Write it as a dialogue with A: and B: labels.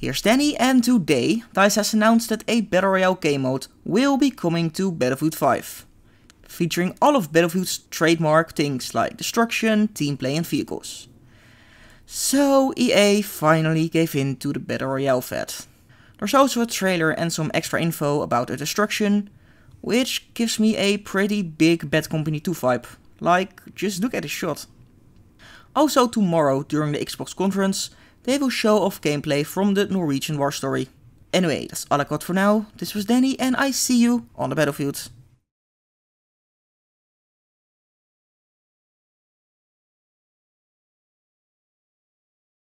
A: Here's Danny and today DICE has announced that a Battle Royale game mode will be coming to Battlefield 5. Featuring all of Battlefield's trademark things like destruction, team play and vehicles. So EA finally gave in to the Battle Royale fad. There's also a trailer and some extra info about the destruction, which gives me a pretty big Bad Company 2 vibe. Like, just look at this shot. Also tomorrow during the Xbox conference, they will show off gameplay from the Norwegian war story. Anyway, that's all I got for now.
B: This was Danny and I see you on the battlefield.